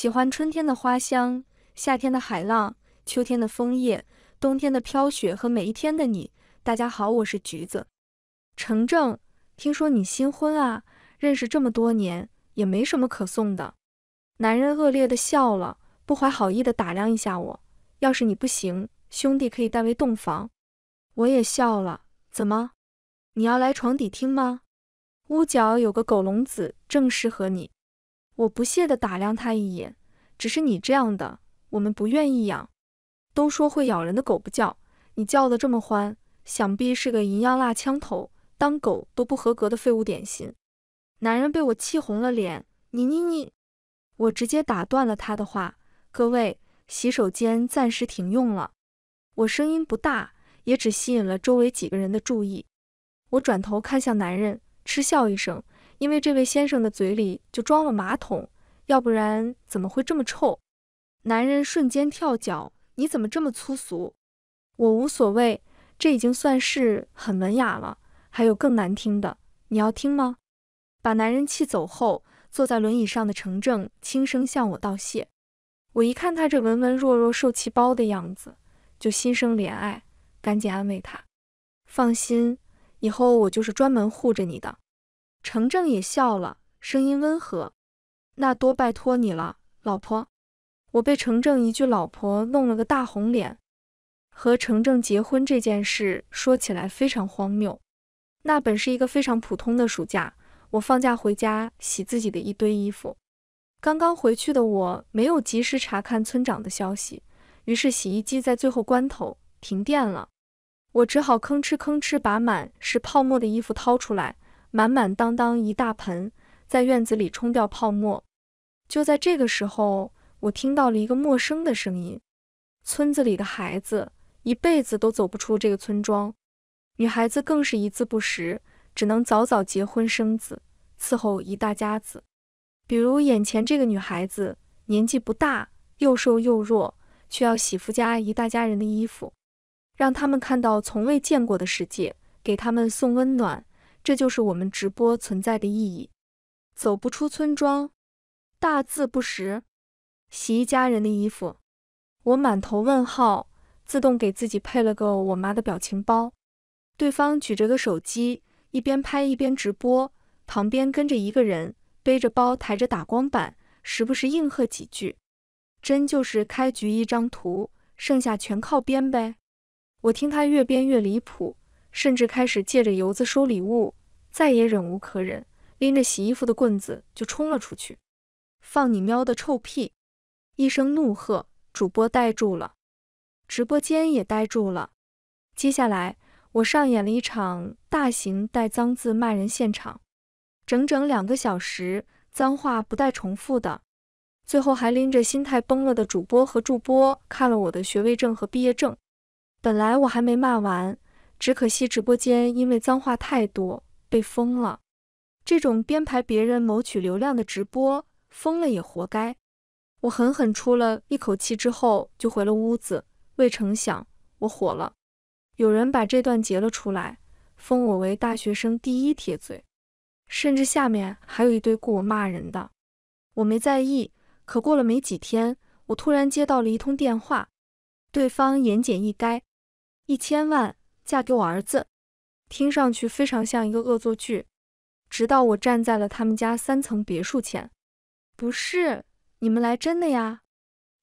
喜欢春天的花香，夏天的海浪，秋天的枫叶，冬天的飘雪和每一天的你。大家好，我是橘子。程正，听说你新婚啊？认识这么多年，也没什么可送的。男人恶劣的笑了，不怀好意的打量一下我。要是你不行，兄弟可以代为洞房。我也笑了。怎么？你要来床底听吗？屋角有个狗笼子，正适合你。我不屑的打量他一眼。只是你这样的，我们不愿意养。都说会咬人的狗不叫，你叫的这么欢，想必是个银样辣枪头，当狗都不合格的废物点心。男人被我气红了脸，你你你！我直接打断了他的话。各位，洗手间暂时停用了。我声音不大，也只吸引了周围几个人的注意。我转头看向男人，嗤笑一声，因为这位先生的嘴里就装了马桶。要不然怎么会这么臭？男人瞬间跳脚，你怎么这么粗俗？我无所谓，这已经算是很文雅了。还有更难听的，你要听吗？把男人气走后，坐在轮椅上的程正轻声向我道谢。我一看他这文文弱弱受气包的样子，就心生怜爱，赶紧安慰他：“放心，以后我就是专门护着你的。”程正也笑了，声音温和。那多拜托你了，老婆。我被程正一句“老婆”弄了个大红脸。和程正结婚这件事说起来非常荒谬。那本是一个非常普通的暑假，我放假回家洗自己的一堆衣服。刚刚回去的我没有及时查看村长的消息，于是洗衣机在最后关头停电了。我只好吭哧吭哧把满是泡沫的衣服掏出来，满满当当一大盆，在院子里冲掉泡沫。就在这个时候，我听到了一个陌生的声音。村子里的孩子一辈子都走不出这个村庄，女孩子更是一字不识，只能早早结婚生子，伺候一大家子。比如眼前这个女孩子，年纪不大，又瘦又弱，却要洗夫家一大家人的衣服，让他们看到从未见过的世界，给他们送温暖。这就是我们直播存在的意义。走不出村庄。大字不识，洗一家人的衣服，我满头问号，自动给自己配了个我妈的表情包。对方举着个手机，一边拍一边直播，旁边跟着一个人，背着包，抬着打光板，时不时应和几句。真就是开局一张图，剩下全靠编呗。我听他越编越离谱，甚至开始借着游子收礼物，再也忍无可忍，拎着洗衣服的棍子就冲了出去。放你喵的臭屁！一声怒喝，主播呆住了，直播间也呆住了。接下来，我上演了一场大型带脏字骂人现场，整整两个小时，脏话不带重复的。最后还拎着心态崩了的主播和助播看了我的学位证和毕业证。本来我还没骂完，只可惜直播间因为脏话太多被封了。这种编排别人谋取流量的直播。疯了也活该！我狠狠出了一口气之后，就回了屋子。未成想，我火了，有人把这段截了出来，封我为大学生第一铁嘴，甚至下面还有一堆雇我骂人的。我没在意，可过了没几天，我突然接到了一通电话，对方言简意赅：“一千万，嫁给我儿子。”听上去非常像一个恶作剧。直到我站在了他们家三层别墅前。不是，你们来真的呀！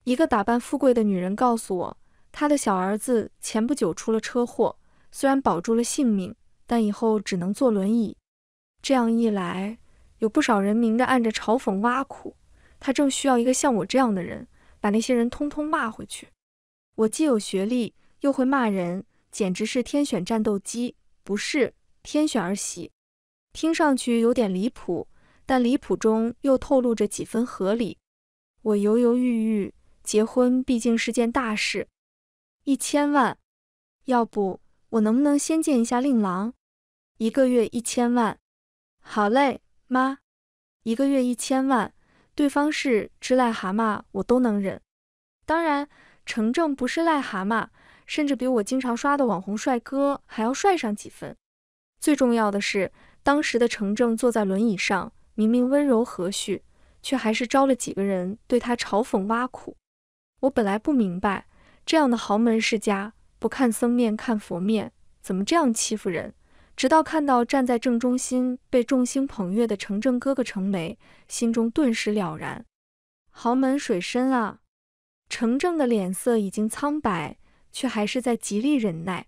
一个打扮富贵的女人告诉我，她的小儿子前不久出了车祸，虽然保住了性命，但以后只能坐轮椅。这样一来，有不少人明着暗着嘲讽挖苦。她正需要一个像我这样的人，把那些人通通骂回去。我既有学历，又会骂人，简直是天选战斗机，不是天选儿媳。听上去有点离谱。但离谱中又透露着几分合理。我犹犹豫豫，结婚毕竟是件大事。一千万，要不我能不能先见一下令郎？一个月一千万？好嘞，妈。一个月一千万，对方是只癞蛤蟆我都能忍。当然，程正不是癞蛤蟆，甚至比我经常刷的网红帅哥还要帅上几分。最重要的是，当时的程正坐在轮椅上。明明温柔和煦，却还是招了几个人对他嘲讽挖苦。我本来不明白，这样的豪门世家，不看僧面看佛面，怎么这样欺负人？直到看到站在正中心被众星捧月的程正哥哥程梅，心中顿时了然。豪门水深啊！程正的脸色已经苍白，却还是在极力忍耐。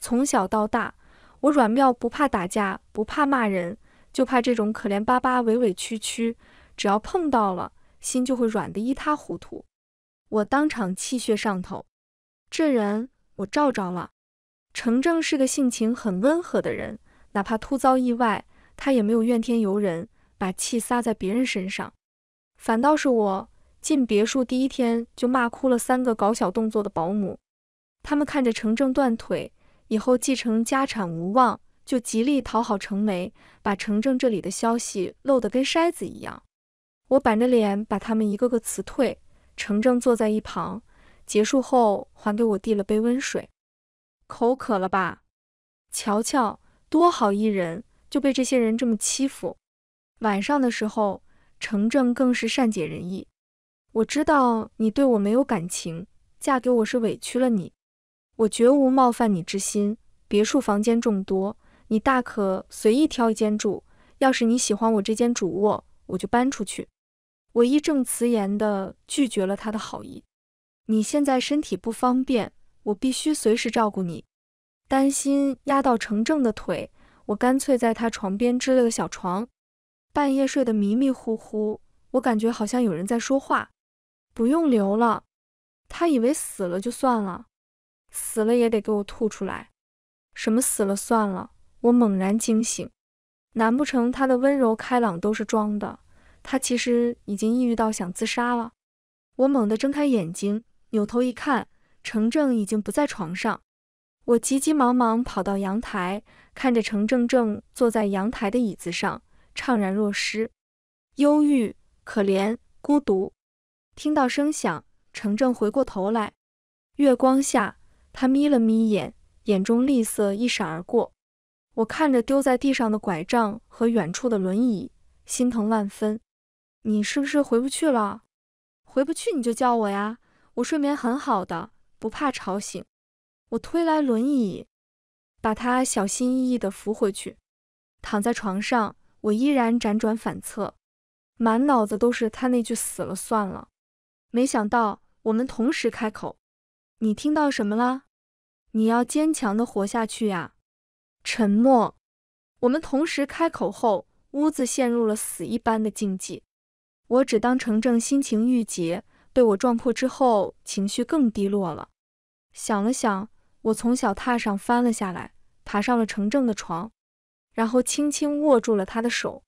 从小到大，我软妙不怕打架，不怕骂人。就怕这种可怜巴巴、委委屈屈，只要碰到了，心就会软得一塌糊涂。我当场气血上头，这人我罩着了。程正是个性情很温和的人，哪怕突遭意外，他也没有怨天尤人，把气撒在别人身上。反倒是我进别墅第一天就骂哭了三个搞小动作的保姆，他们看着程正断腿，以后继承家产无望。就极力讨好程梅，把程正这里的消息漏得跟筛子一样。我板着脸把他们一个个辞退。程正坐在一旁，结束后还给我递了杯温水，口渴了吧？瞧瞧，多好一人就被这些人这么欺负。晚上的时候，程正更是善解人意。我知道你对我没有感情，嫁给我是委屈了你，我绝无冒犯你之心。别墅房间众多。你大可随意挑一间住，要是你喜欢我这间主卧，我就搬出去。我义正辞严地拒绝了他的好意。你现在身体不方便，我必须随时照顾你。担心压到程正的腿，我干脆在他床边支了个小床。半夜睡得迷迷糊糊，我感觉好像有人在说话。不用留了，他以为死了就算了，死了也得给我吐出来。什么死了算了？我猛然惊醒，难不成他的温柔开朗都是装的？他其实已经抑郁到想自杀了。我猛地睁开眼睛，扭头一看，程正已经不在床上。我急急忙忙跑到阳台，看着程正正坐在阳台的椅子上，怅然若失，忧郁、可怜、孤独。听到声响，程正回过头来，月光下，他眯了眯眼，眼中厉色一闪而过。我看着丢在地上的拐杖和远处的轮椅，心疼万分。你是不是回不去了？回不去你就叫我呀，我睡眠很好的，不怕吵醒。我推来轮椅，把他小心翼翼地扶回去。躺在床上，我依然辗转反侧，满脑子都是他那句死了算了。没想到我们同时开口，你听到什么了？你要坚强地活下去呀！沉默。我们同时开口后，屋子陷入了死一般的静寂。我只当程正心情郁结，被我撞破之后，情绪更低落了。想了想，我从小榻上翻了下来，爬上了程正的床，然后轻轻握住了他的手。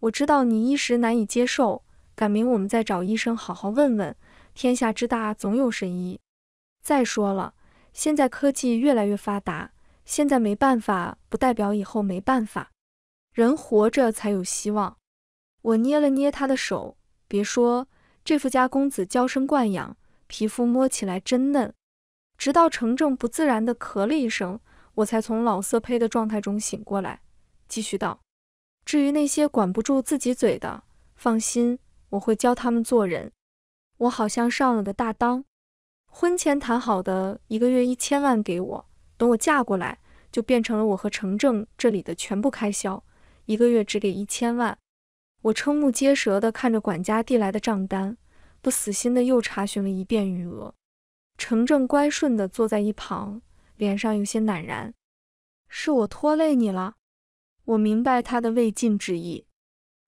我知道你一时难以接受，改明我们再找医生好好问问。天下之大，总有神医。再说了，现在科技越来越发达。现在没办法，不代表以后没办法。人活着才有希望。我捏了捏他的手，别说这富家公子娇生惯养，皮肤摸起来真嫩。直到程正不自然地咳了一声，我才从老色胚的状态中醒过来，继续道：“至于那些管不住自己嘴的，放心，我会教他们做人。”我好像上了个大当。婚前谈好的一个月一千万给我，等我嫁过来。就变成了我和程正这里的全部开销，一个月只给一千万。我瞠目结舌地看着管家递来的账单，不死心的又查询了一遍余额。程正乖顺地坐在一旁，脸上有些赧然：“是我拖累你了。”我明白他的未尽之意。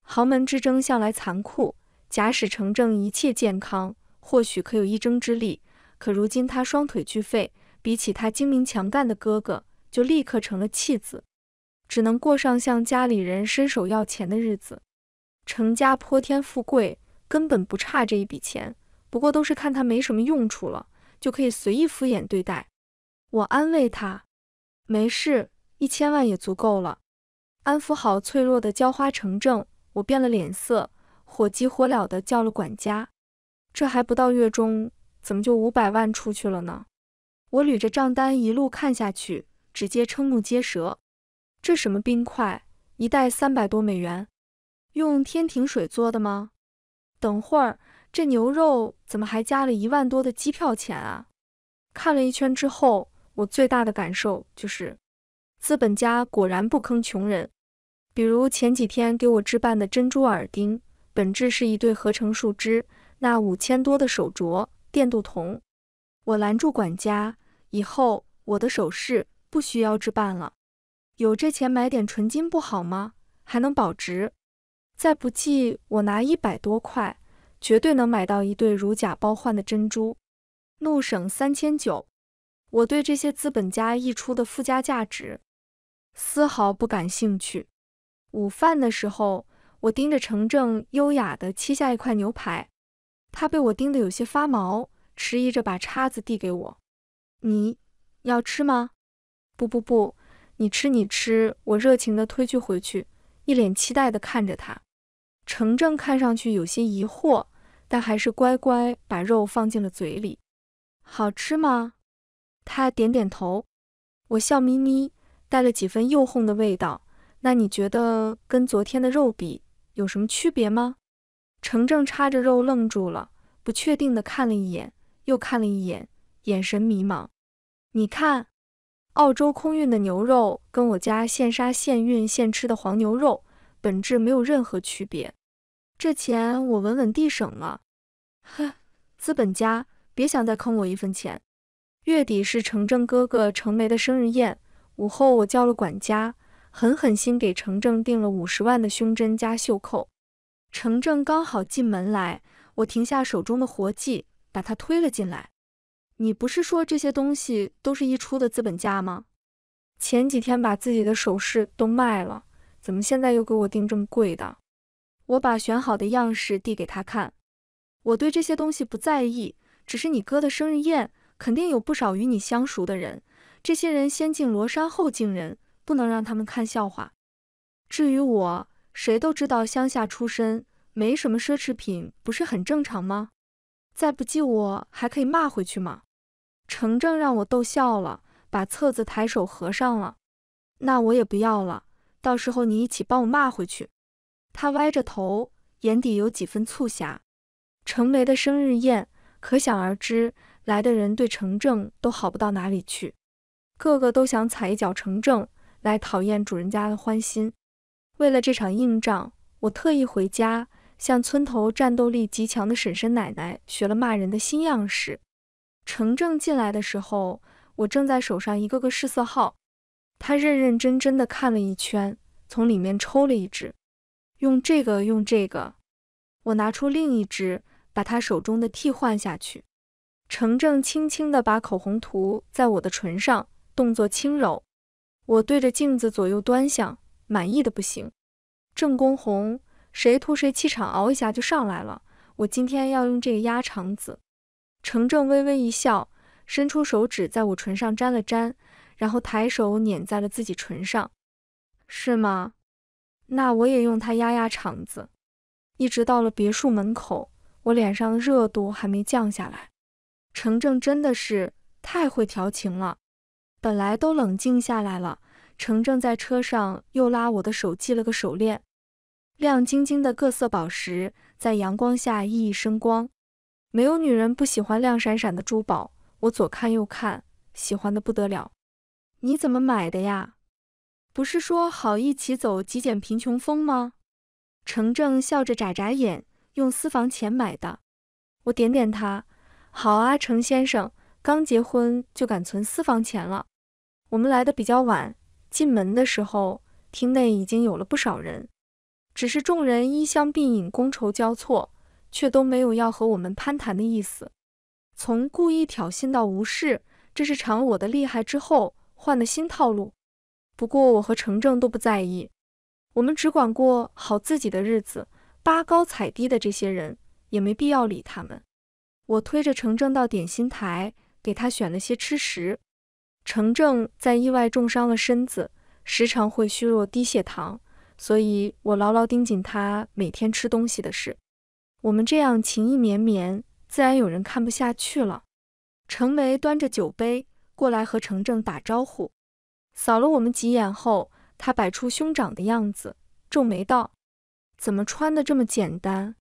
豪门之争向来残酷，假使程正一切健康，或许可有一争之力。可如今他双腿俱废，比起他精明强干的哥哥。就立刻成了弃子，只能过上向家里人伸手要钱的日子。程家泼天富贵，根本不差这一笔钱，不过都是看他没什么用处了，就可以随意敷衍对待。我安慰他：“没事，一千万也足够了。”安抚好脆弱的浇花，成正，我变了脸色，火急火燎地叫了管家：“这还不到月中，怎么就五百万出去了呢？”我捋着账单一路看下去。直接瞠目结舌，这什么冰块？一袋三百多美元，用天庭水做的吗？等会儿这牛肉怎么还加了一万多的机票钱啊？看了一圈之后，我最大的感受就是，资本家果然不坑穷人。比如前几天给我置办的珍珠耳钉，本质是一对合成树脂；那五千多的手镯，电镀铜。我拦住管家，以后我的首饰。不需要置办了，有这钱买点纯金不好吗？还能保值。再不济，我拿一百多块，绝对能买到一对如假包换的珍珠，怒省三千九。我对这些资本家溢出的附加价值丝毫不感兴趣。午饭的时候，我盯着程正优雅的切下一块牛排，他被我盯得有些发毛，迟疑着把叉子递给我：“你要吃吗？”不不不，你吃你吃！我热情地推拒回去，一脸期待地看着他。程正看上去有些疑惑，但还是乖乖把肉放进了嘴里。好吃吗？他点点头。我笑眯眯，带了几分诱惑的味道。那你觉得跟昨天的肉比有什么区别吗？程正插着肉愣住了，不确定地看了一眼，又看了一眼，眼神迷茫。你看。澳洲空运的牛肉跟我家现杀现运现吃的黄牛肉本质没有任何区别，这钱我稳稳地省了。呵，资本家，别想再坑我一分钱。月底是程正哥哥程梅的生日宴，午后我叫了管家，狠狠心给程正订了五十万的胸针加袖扣。程正刚好进门来，我停下手中的活计，把他推了进来。你不是说这些东西都是溢出的资本家吗？前几天把自己的首饰都卖了，怎么现在又给我定这么贵的？我把选好的样式递给他看。我对这些东西不在意，只是你哥的生日宴，肯定有不少与你相熟的人，这些人先敬罗山后敬人，不能让他们看笑话。至于我，谁都知道乡下出身，没什么奢侈品，不是很正常吗？再不济，我还可以骂回去吗？程正让我逗笑了，把册子抬手合上了。那我也不要了，到时候你一起帮我骂回去。他歪着头，眼底有几分促狭。程梅的生日宴，可想而知，来的人对程正都好不到哪里去，个个都想踩一脚程正，来讨厌主人家的欢心。为了这场硬仗，我特意回家，向村头战斗力极强的婶婶奶奶学了骂人的新样式。程正进来的时候，我正在手上一个个试色号。他认认真真的看了一圈，从里面抽了一支，用这个，用这个。我拿出另一支，把他手中的替换下去。程正轻轻的把口红涂在我的唇上，动作轻柔。我对着镜子左右端详，满意的不行。正宫红，谁涂谁气场熬一下就上来了。我今天要用这个压场子。程正微微一笑，伸出手指在我唇上沾了沾，然后抬手碾在了自己唇上，是吗？那我也用它压压场子。一直到了别墅门口，我脸上的热度还没降下来。程正真的是太会调情了。本来都冷静下来了，程正在车上又拉我的手系了个手链，亮晶晶的各色宝石在阳光下熠熠生光。没有女人不喜欢亮闪闪的珠宝，我左看右看，喜欢的不得了。你怎么买的呀？不是说好一起走极简贫穷风吗？程正笑着眨眨眼，用私房钱买的。我点点他，好啊，程先生，刚结婚就敢存私房钱了。我们来的比较晚，进门的时候，厅内已经有了不少人，只是众人衣香鬓影，觥筹交错。却都没有要和我们攀谈的意思，从故意挑衅到无视，这是尝了我的厉害之后换的新套路。不过我和程正都不在意，我们只管过好自己的日子，巴高踩低的这些人也没必要理他们。我推着程正到点心台，给他选了些吃食。程正在意外重伤了身子，时常会虚弱低血糖，所以我牢牢盯紧他每天吃东西的事。我们这样情意绵绵，自然有人看不下去了。程梅端着酒杯过来和程正打招呼，扫了我们几眼后，他摆出兄长的样子，皱眉道：“怎么穿的这么简单？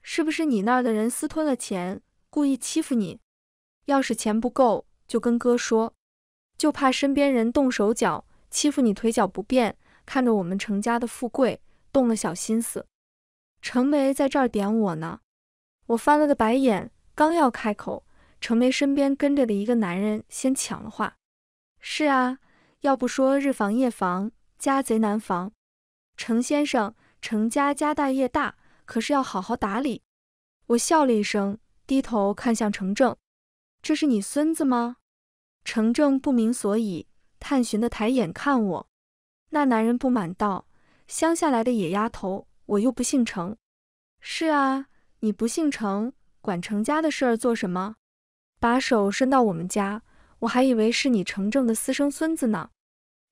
是不是你那儿的人私吞了钱，故意欺负你？要是钱不够，就跟哥说。就怕身边人动手脚，欺负你腿脚不便，看着我们程家的富贵，动了小心思。”程梅在这儿点我呢，我翻了个白眼，刚要开口，程梅身边跟着的一个男人先抢了话：“是啊，要不说日防夜防，家贼难防。程先生，程家家大业大，可是要好好打理。”我笑了一声，低头看向程正：“这是你孙子吗？”程正不明所以，探寻的抬眼看我。那男人不满道：“乡下来的野丫头。”我又不姓程，是啊，你不姓程，管程家的事儿做什么？把手伸到我们家，我还以为是你程正的私生孙子呢。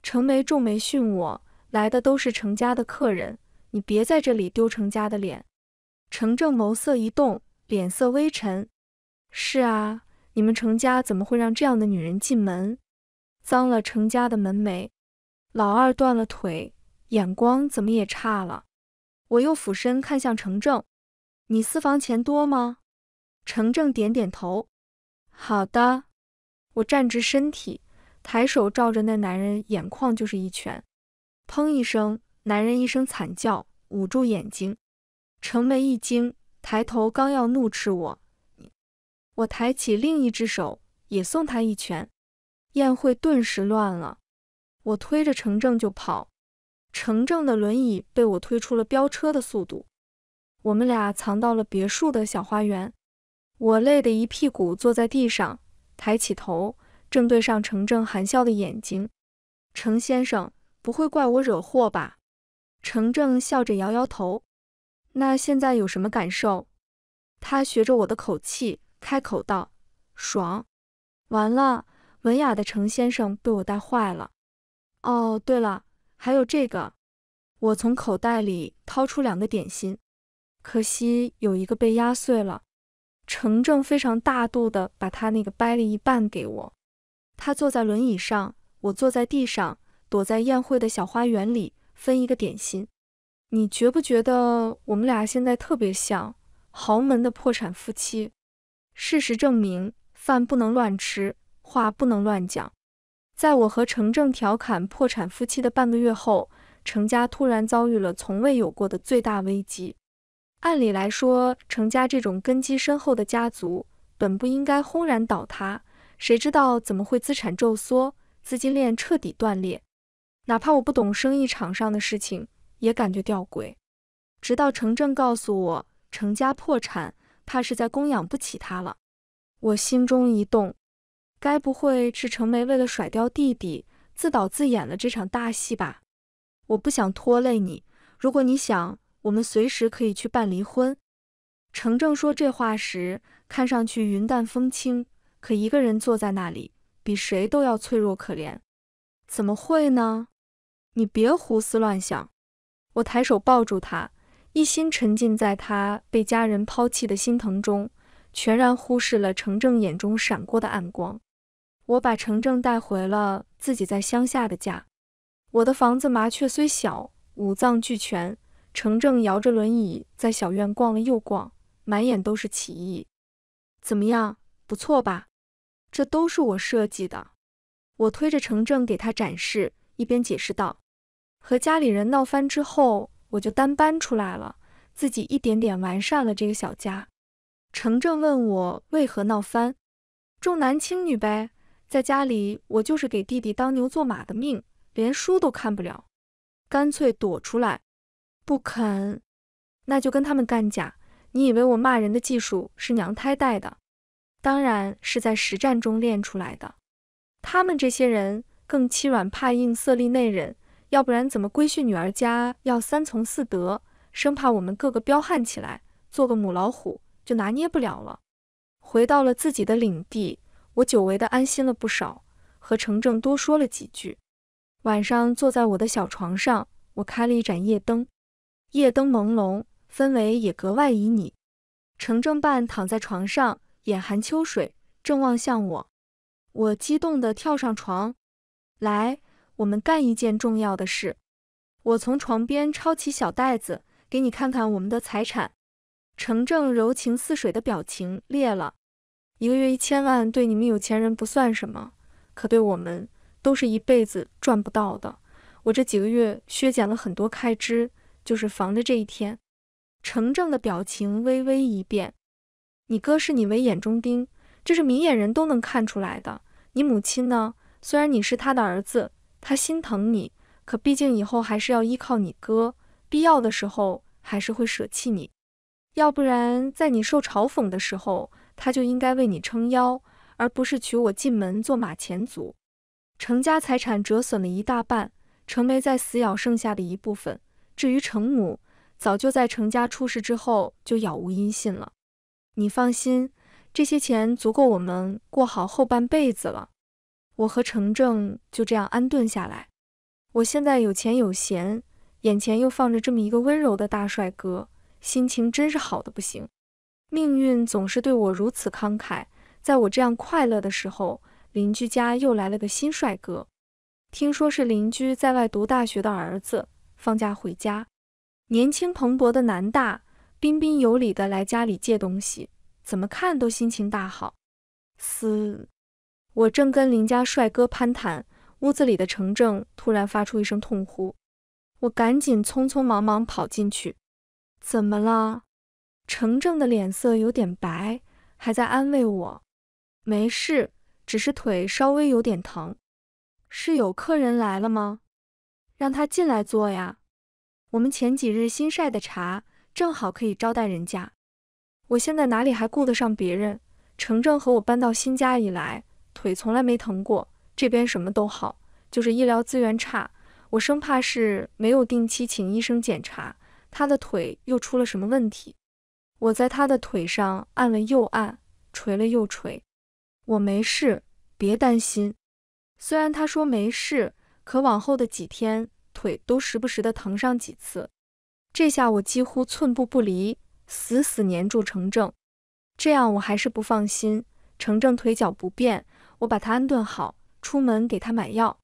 程梅皱眉训我：“来的都是程家的客人，你别在这里丢程家的脸。”程正眸色一动，脸色微沉：“是啊，你们程家怎么会让这样的女人进门？脏了程家的门楣，老二断了腿，眼光怎么也差了。”我又俯身看向程正，你私房钱多吗？程正点点头。好的。我站直身体，抬手照着那男人眼眶就是一拳，砰一声，男人一声惨叫，捂住眼睛。程梅一惊，抬头刚要怒斥我，我抬起另一只手也送他一拳，宴会顿时乱了。我推着程正就跑。程正的轮椅被我推出了飙车的速度，我们俩藏到了别墅的小花园。我累得一屁股坐在地上，抬起头，正对上程正含笑的眼睛。程先生不会怪我惹祸吧？程正笑着摇摇头。那现在有什么感受？他学着我的口气开口道：“爽！”完了，文雅的程先生被我带坏了。哦，对了。还有这个，我从口袋里掏出两个点心，可惜有一个被压碎了。程正非常大度的把他那个掰了一半给我。他坐在轮椅上，我坐在地上，躲在宴会的小花园里分一个点心。你觉不觉得我们俩现在特别像豪门的破产夫妻？事实证明，饭不能乱吃，话不能乱讲。在我和程正调侃破产夫妻的半个月后，程家突然遭遇了从未有过的最大危机。按理来说，程家这种根基深厚的家族本不应该轰然倒塌，谁知道怎么会资产骤缩，资金链彻底断裂？哪怕我不懂生意场上的事情，也感觉吊诡。直到程正告诉我，程家破产，怕是在供养不起他了，我心中一动。该不会是程梅为了甩掉弟弟，自导自演了这场大戏吧？我不想拖累你，如果你想，我们随时可以去办离婚。程正说这话时，看上去云淡风轻，可一个人坐在那里，比谁都要脆弱可怜。怎么会呢？你别胡思乱想。我抬手抱住他，一心沉浸在他被家人抛弃的心疼中，全然忽视了程正眼中闪过的暗光。我把程正带回了自己在乡下的家。我的房子麻雀虽小，五脏俱全。程正摇着轮椅在小院逛了又逛，满眼都是奇异。怎么样，不错吧？这都是我设计的。我推着程正给他展示，一边解释道：“和家里人闹翻之后，我就单搬出来了，自己一点点完善了这个小家。”程正问我为何闹翻，重男轻女呗。在家里，我就是给弟弟当牛做马的命，连书都看不了，干脆躲出来，不肯，那就跟他们干架。你以为我骂人的技术是娘胎带的？当然是在实战中练出来的。他们这些人更欺软怕硬，色厉内荏，要不然怎么规训女儿家要三从四德，生怕我们各个彪悍起来，做个母老虎就拿捏不了了。回到了自己的领地。我久违的安心了不少，和程正多说了几句。晚上坐在我的小床上，我开了一盏夜灯，夜灯朦胧，氛围也格外旖旎。程正半躺在床上，眼含秋水，正望向我。我激动地跳上床，来，我们干一件重要的事。我从床边抄起小袋子，给你看看我们的财产。程正柔情似水的表情裂了。一个月一千万对你们有钱人不算什么，可对我们都是一辈子赚不到的。我这几个月削减了很多开支，就是防着这一天。程正的表情微微一变。你哥视你为眼中钉，这是明眼人都能看出来的。你母亲呢？虽然你是他的儿子，他心疼你，可毕竟以后还是要依靠你哥，必要的时候还是会舍弃你。要不然，在你受嘲讽的时候。他就应该为你撑腰，而不是娶我进门做马前卒。程家财产折损了一大半，程梅在死咬剩下的一部分。至于程母，早就在程家出事之后就杳无音信了。你放心，这些钱足够我们过好后半辈子了。我和程正就这样安顿下来。我现在有钱有闲，眼前又放着这么一个温柔的大帅哥，心情真是好的不行。命运总是对我如此慷慨，在我这样快乐的时候，邻居家又来了个新帅哥。听说是邻居在外读大学的儿子放假回家，年轻蓬勃的男大，彬彬有礼的来家里借东西，怎么看都心情大好。嘶！我正跟邻家帅哥攀谈，屋子里的程正突然发出一声痛呼，我赶紧匆匆忙忙跑进去，怎么了？程正的脸色有点白，还在安慰我：“没事，只是腿稍微有点疼。”是有客人来了吗？让他进来坐呀。我们前几日新晒的茶，正好可以招待人家。我现在哪里还顾得上别人？程正和我搬到新家以来，腿从来没疼过。这边什么都好，就是医疗资源差。我生怕是没有定期请医生检查，他的腿又出了什么问题。我在他的腿上按了又按，捶了又捶，我没事，别担心。虽然他说没事，可往后的几天腿都时不时的疼上几次。这下我几乎寸步不离，死死粘住程正。这样我还是不放心。程正腿脚不便，我把他安顿好，出门给他买药。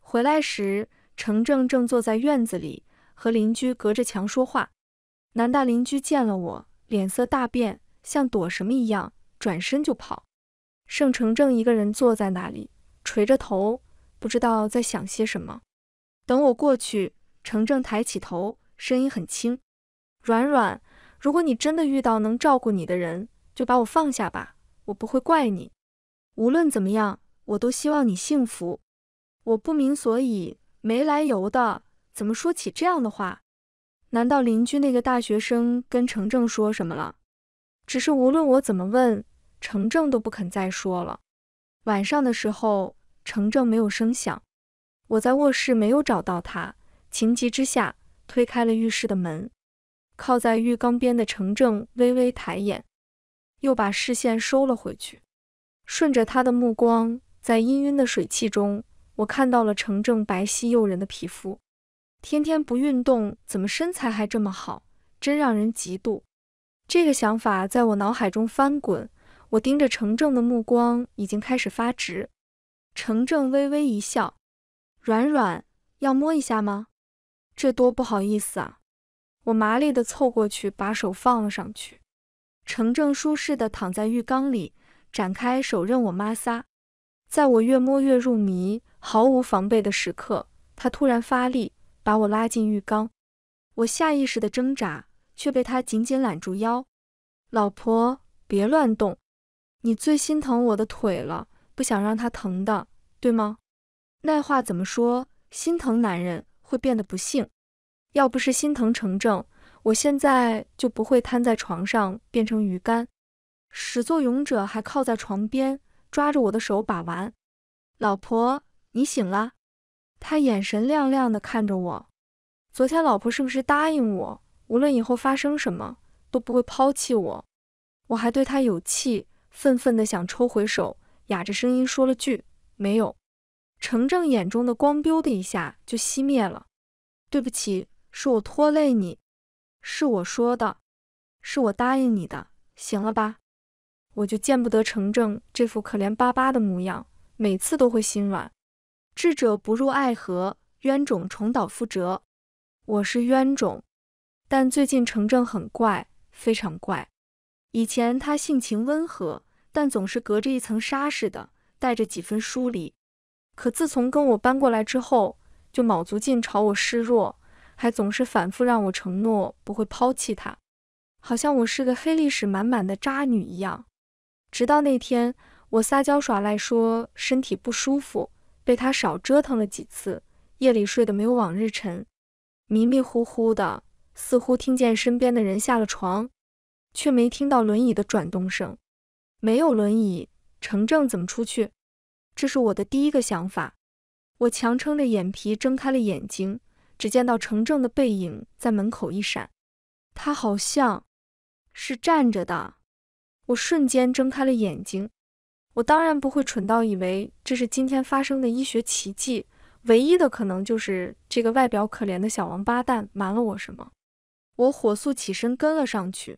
回来时，程正正坐在院子里和邻居隔着墙说话。南大邻居见了我。脸色大变，像躲什么一样，转身就跑。盛城正一个人坐在那里，垂着头，不知道在想些什么。等我过去，城正抬起头，声音很轻：“软软，如果你真的遇到能照顾你的人，就把我放下吧，我不会怪你。无论怎么样，我都希望你幸福。”我不明所以，没来由的，怎么说起这样的话？难道邻居那个大学生跟程正说什么了？只是无论我怎么问，程正都不肯再说了。晚上的时候，程正没有声响，我在卧室没有找到他，情急之下推开了浴室的门。靠在浴缸边的程正微微抬眼，又把视线收了回去。顺着他的目光，在氤氲的水汽中，我看到了程正白皙诱人的皮肤。天天不运动，怎么身材还这么好？真让人嫉妒。这个想法在我脑海中翻滚，我盯着程正的目光已经开始发直。程正微微一笑，软软要摸一下吗？这多不好意思啊！我麻利地凑过去，把手放了上去。程正舒适的躺在浴缸里，展开手刃我妈撒。在我越摸越入迷、毫无防备的时刻，他突然发力。把我拉进浴缸，我下意识的挣扎，却被他紧紧揽住腰。老婆，别乱动，你最心疼我的腿了，不想让它疼的，对吗？那话怎么说？心疼男人会变得不幸。要不是心疼成正，我现在就不会瘫在床上变成鱼干。始作俑者还靠在床边，抓着我的手把玩。老婆，你醒了。他眼神亮亮地看着我，昨天老婆是不是答应我，无论以后发生什么都不会抛弃我？我还对他有气，愤愤地想抽回手，哑着声音说了句：“没有。”程正眼中的光，咻的一下就熄灭了。对不起，是我拖累你，是我说的，是我答应你的，行了吧？我就见不得程正这副可怜巴巴的模样，每次都会心软。智者不入爱河，冤种重蹈覆辙。我是冤种，但最近程正很怪，非常怪。以前他性情温和，但总是隔着一层纱似的，带着几分疏离。可自从跟我搬过来之后，就卯足劲朝我示弱，还总是反复让我承诺不会抛弃他，好像我是个黑历史满满的渣女一样。直到那天，我撒娇耍赖说身体不舒服。被他少折腾了几次，夜里睡得没有往日沉，迷迷糊糊的，似乎听见身边的人下了床，却没听到轮椅的转动声。没有轮椅，程正怎么出去？这是我的第一个想法。我强撑着眼皮睁开了眼睛，只见到程正的背影在门口一闪，他好像是站着的。我瞬间睁开了眼睛。我当然不会蠢到以为这是今天发生的医学奇迹，唯一的可能就是这个外表可怜的小王八蛋瞒了我什么。我火速起身跟了上去，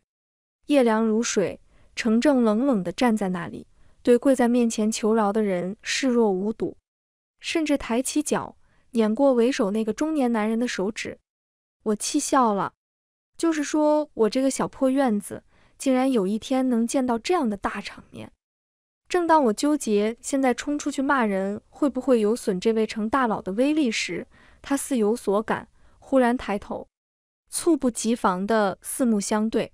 夜凉如水，程正冷冷地站在那里，对跪在面前求饶的人视若无睹，甚至抬起脚碾过为首那个中年男人的手指。我气笑了，就是说我这个小破院子，竟然有一天能见到这样的大场面。正当我纠结现在冲出去骂人会不会有损这位程大佬的威力时，他似有所感，忽然抬头，猝不及防的四目相对，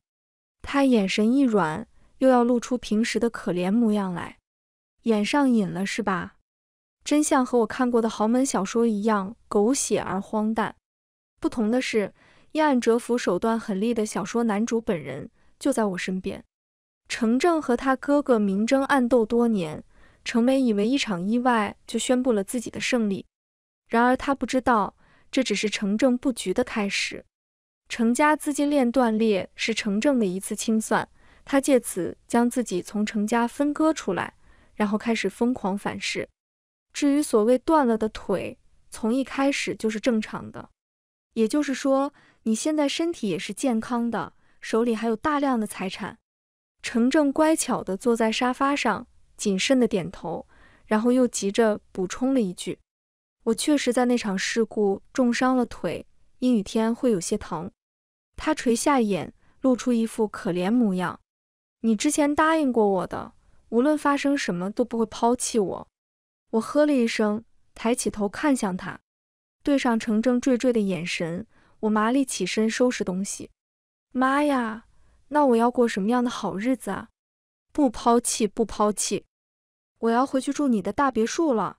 他眼神一软，又要露出平时的可怜模样来，演上瘾了是吧？真像和我看过的豪门小说一样狗血而荒诞，不同的是，阴暗蛰伏手段狠厉的小说男主本人就在我身边。程正和他哥哥明争暗斗多年，程梅以为一场意外就宣布了自己的胜利，然而他不知道这只是程正布局的开始。程家资金链断裂是程正的一次清算，他借此将自己从程家分割出来，然后开始疯狂反噬。至于所谓断了的腿，从一开始就是正常的，也就是说你现在身体也是健康的，手里还有大量的财产。程正乖巧地坐在沙发上，谨慎地点头，然后又急着补充了一句：“我确实在那场事故重伤了腿，阴雨天会有些疼。”他垂下眼，露出一副可怜模样。“你之前答应过我的，无论发生什么都不会抛弃我。”我呵了一声，抬起头看向他，对上程正惴惴的眼神，我麻利起身收拾东西。妈呀！那我要过什么样的好日子啊？不抛弃，不抛弃，我要回去住你的大别墅了。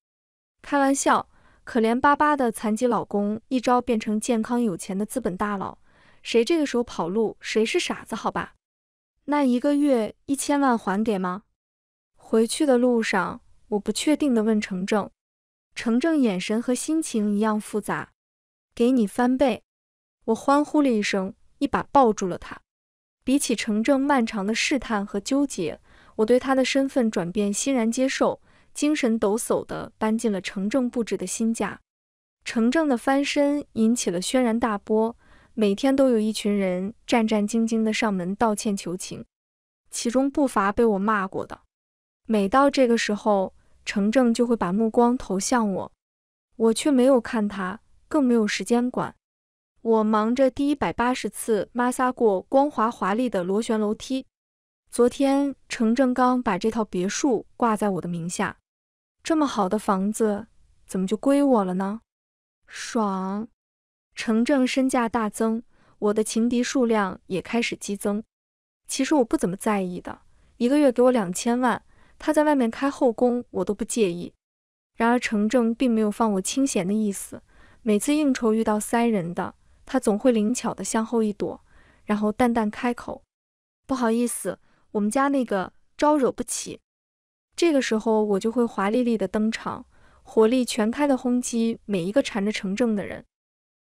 开玩笑，可怜巴巴的残疾老公一朝变成健康有钱的资本大佬，谁这个时候跑路谁是傻子？好吧，那一个月一千万还给吗？回去的路上，我不确定的问程正，程正眼神和心情一样复杂。给你翻倍！我欢呼了一声，一把抱住了他。比起程正漫长的试探和纠结，我对他的身份转变欣然接受，精神抖擞地搬进了程正布置的新家。程正的翻身引起了轩然大波，每天都有一群人战战兢兢地上门道歉求情，其中不乏被我骂过的。每到这个时候，程正就会把目光投向我，我却没有看他，更没有时间管。我忙着第一百八十次摩挲过光滑华丽的螺旋楼梯。昨天程正刚把这套别墅挂在我的名下，这么好的房子怎么就归我了呢？爽！程正身价大增，我的情敌数量也开始激增。其实我不怎么在意的，一个月给我两千万，他在外面开后宫我都不介意。然而程正并没有放我清闲的意思，每次应酬遇到塞人的。他总会灵巧地向后一躲，然后淡淡开口：“不好意思，我们家那个招惹不起。”这个时候，我就会华丽丽的登场，火力全开的轰击每一个缠着城正的人。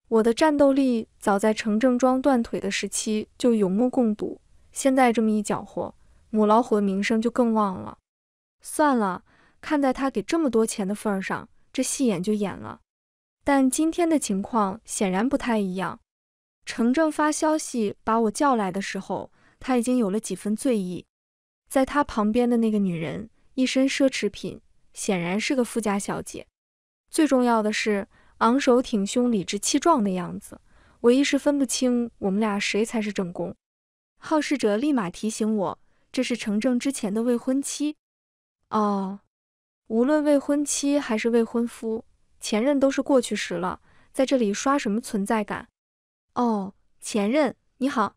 我的战斗力早在城正装断腿的时期就有目共睹，现在这么一搅和，母老虎的名声就更旺了。算了，看在他给这么多钱的份上，这戏演就演了。但今天的情况显然不太一样。程正发消息把我叫来的时候，他已经有了几分醉意。在他旁边的那个女人，一身奢侈品，显然是个富家小姐。最重要的是，昂首挺胸、理直气壮的样子，我一时分不清我们俩谁才是正宫。好事者立马提醒我，这是程正之前的未婚妻。哦，无论未婚妻还是未婚夫。前任都是过去时了，在这里刷什么存在感？哦，前任你好，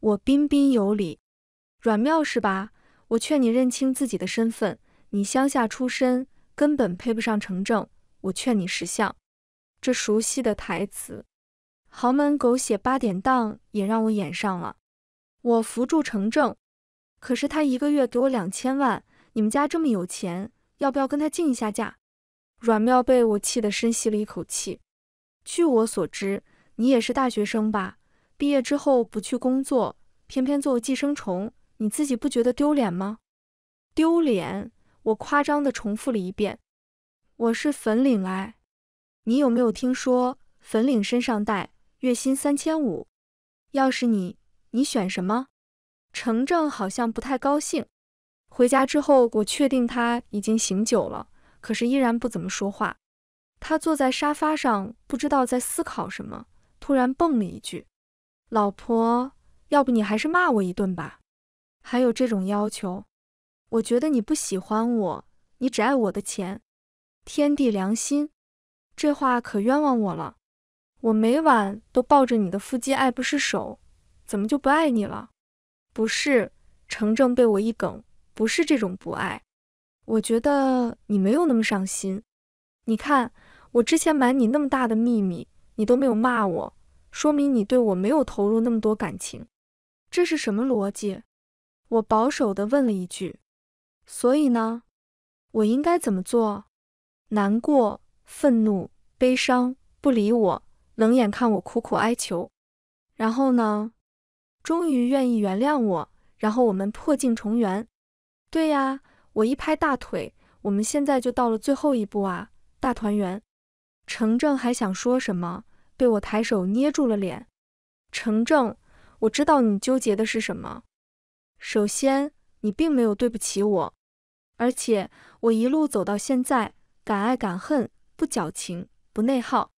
我彬彬有礼，阮妙是吧？我劝你认清自己的身份，你乡下出身，根本配不上程正。我劝你识相。这熟悉的台词，豪门狗血八点档也让我演上了。我扶住程正，可是他一个月给我两千万，你们家这么有钱，要不要跟他竞一下价？阮妙被我气得深吸了一口气。据我所知，你也是大学生吧？毕业之后不去工作，偏偏做寄生虫，你自己不觉得丢脸吗？丢脸！我夸张地重复了一遍。我是粉领来，你有没有听说粉领身上带，月薪三千五？要是你，你选什么？程正好像不太高兴。回家之后，我确定他已经醒酒了。可是依然不怎么说话，他坐在沙发上，不知道在思考什么。突然蹦了一句：“老婆，要不你还是骂我一顿吧？还有这种要求？我觉得你不喜欢我，你只爱我的钱。天地良心，这话可冤枉我了。我每晚都抱着你的腹肌爱不释手，怎么就不爱你了？不是，程正被我一梗，不是这种不爱。”我觉得你没有那么上心，你看我之前瞒你那么大的秘密，你都没有骂我，说明你对我没有投入那么多感情，这是什么逻辑？我保守的问了一句。所以呢，我应该怎么做？难过、愤怒、悲伤、不理我、冷眼看我苦苦哀求，然后呢？终于愿意原谅我，然后我们破镜重圆？对呀。我一拍大腿，我们现在就到了最后一步啊，大团圆！程正还想说什么，被我抬手捏住了脸。程正，我知道你纠结的是什么。首先，你并没有对不起我，而且我一路走到现在，敢爱敢恨，不矫情，不内耗。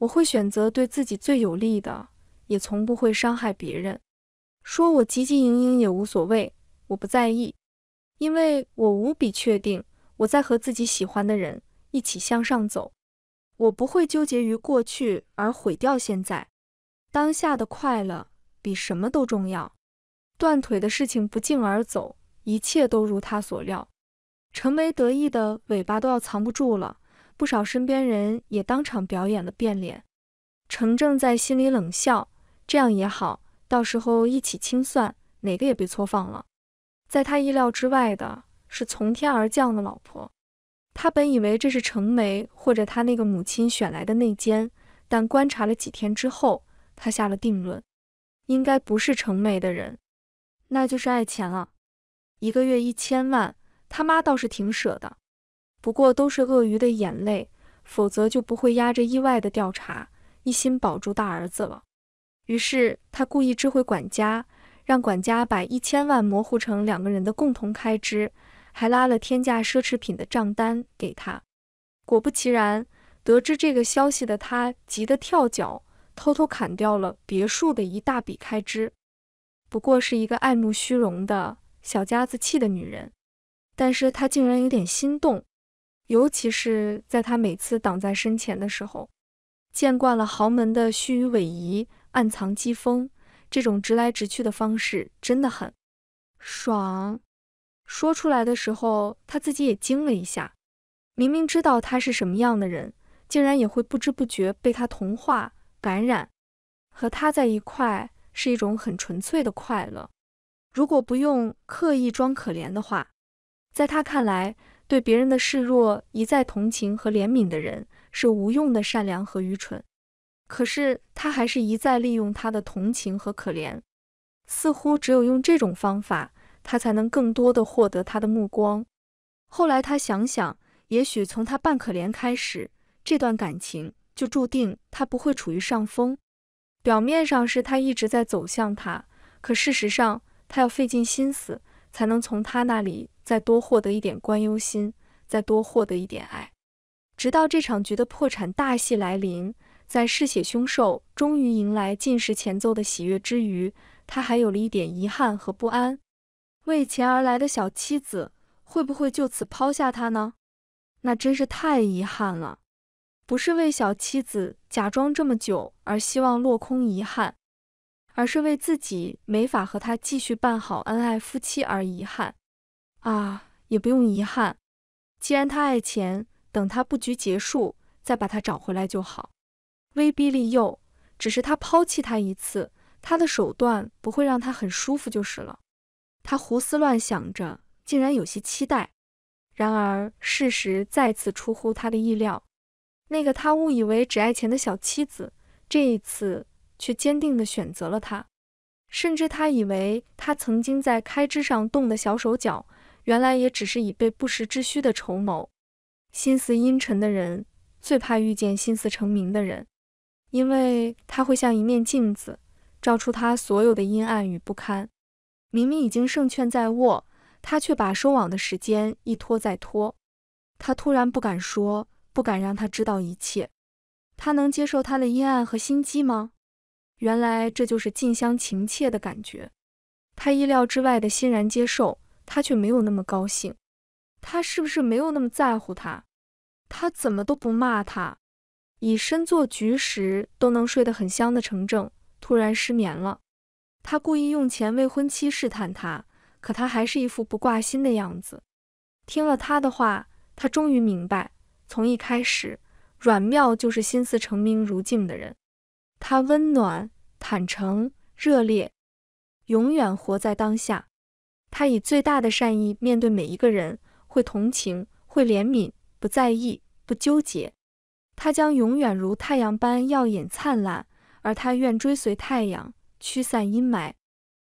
我会选择对自己最有利的，也从不会伤害别人。说我汲汲营营也无所谓，我不在意。因为我无比确定，我在和自己喜欢的人一起向上走，我不会纠结于过去而毁掉现在，当下的快乐比什么都重要。断腿的事情不胫而走，一切都如他所料，程梅得意的尾巴都要藏不住了，不少身边人也当场表演了变脸。程正在心里冷笑，这样也好，到时候一起清算，哪个也被错放了。在他意料之外的是从天而降的老婆，他本以为这是程梅或者他那个母亲选来的内奸，但观察了几天之后，他下了定论，应该不是程梅的人，那就是爱钱啊，一个月一千万，他妈倒是挺舍得，不过都是鳄鱼的眼泪，否则就不会压着意外的调查，一心保住大儿子了。于是他故意知会管家。让管家把一千万模糊成两个人的共同开支，还拉了天价奢侈品的账单给他。果不其然，得知这个消息的他急得跳脚，偷偷砍掉了别墅的一大笔开支。不过是一个爱慕虚荣的小家子气的女人，但是她竟然有点心动，尤其是在他每次挡在身前的时候。见惯了豪门的虚与委蛇，暗藏机锋。这种直来直去的方式真的很爽。说出来的时候，他自己也惊了一下。明明知道他是什么样的人，竟然也会不知不觉被他同化、感染。和他在一块是一种很纯粹的快乐。如果不用刻意装可怜的话，在他看来，对别人的示弱一再同情和怜悯的人是无用的善良和愚蠢。可是他还是一再利用他的同情和可怜，似乎只有用这种方法，他才能更多的获得他的目光。后来他想想，也许从他扮可怜开始，这段感情就注定他不会处于上风。表面上是他一直在走向他，可事实上他要费尽心思才能从他那里再多获得一点关忧心，再多获得一点爱，直到这场局的破产大戏来临。在嗜血凶兽终于迎来进食前奏的喜悦之余，他还有了一点遗憾和不安：为钱而来的小妻子会不会就此抛下他呢？那真是太遗憾了！不是为小妻子假装这么久而希望落空遗憾，而是为自己没法和他继续办好恩爱夫妻而遗憾。啊，也不用遗憾，既然他爱钱，等他布局结束再把他找回来就好。威逼利诱，只是他抛弃他一次，他的手段不会让他很舒服就是了。他胡思乱想着，竟然有些期待。然而事实再次出乎他的意料，那个他误以为只爱钱的小妻子，这一次却坚定地选择了他。甚至他以为他曾经在开支上动的小手脚，原来也只是以备不时之需的筹谋。心思阴沉的人最怕遇见心思成名的人。因为他会像一面镜子，照出他所有的阴暗与不堪。明明已经胜券在握，他却把收网的时间一拖再拖。他突然不敢说，不敢让他知道一切。他能接受他的阴暗和心机吗？原来这就是近乡情怯的感觉。他意料之外的欣然接受，他却没有那么高兴。他是不是没有那么在乎他？他怎么都不骂他？以身做局时都能睡得很香的程正突然失眠了，他故意用前未婚妻试探他，可他还是一副不挂心的样子。听了他的话，他终于明白，从一开始，阮妙就是心思澄明如镜的人。他温暖、坦诚、热烈，永远活在当下。他以最大的善意面对每一个人，会同情，会怜悯，不在意，不纠结。它将永远如太阳般耀眼灿烂，而他愿追随太阳，驱散阴霾。